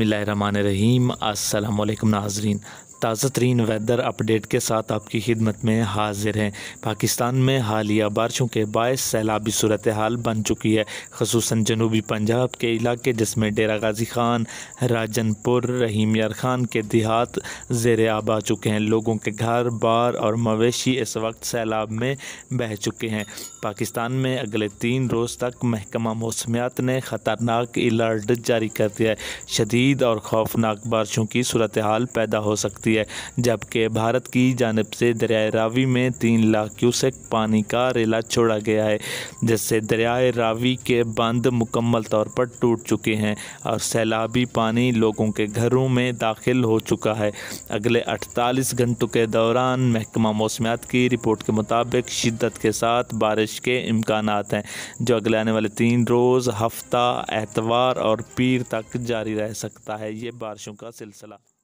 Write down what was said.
بسم اللہ الرحمن الرحیم السلام علیکم ناظرین ताज़ा तरीन वेदर अपडेट के साथ आपकी खिदमत में हाजिर हैं पाकिस्तान में हालिया बारिशों के बायस सैलाबी सूरत हाल बन चुकी है खसूस जनूबी पंजाब के इलाके जिसमें डेरा गाजी खान राजनपुर रहीम यार खान के देहात जेर आब आ चुके हैं लोगों के घर बार और मवेशी इस वक्त सैलाब में बह चुके हैं पाकिस्तान में अगले तीन रोज़ तक महकमा मौसमियात ने ख़तरनाक अलर्ट जारी कर दिया है शदीद और खौफनाक बारिशों की सूरत हाल पैदा हो सकती सकती है जबकि भारत की जानब से दरियाए रावी में तीन लाख क्यूसेक पानी का रेला छोड़ा गया है जिससे दरियाए रावी के बंद मुकम्मल तौर पर टूट चुके हैं और सैलाबी पानी लोगों के घरों में दाखिल हो चुका है अगले 48 घंटों के दौरान महकमा मौसमियात की रिपोर्ट के मुताबिक शिदत के साथ बारिश के इम्कान हैं जो अगले आने वाले तीन रोज़ हफ्ता एतवार और पीर तक जारी रह सकता है ये बारिशों का सिलसिला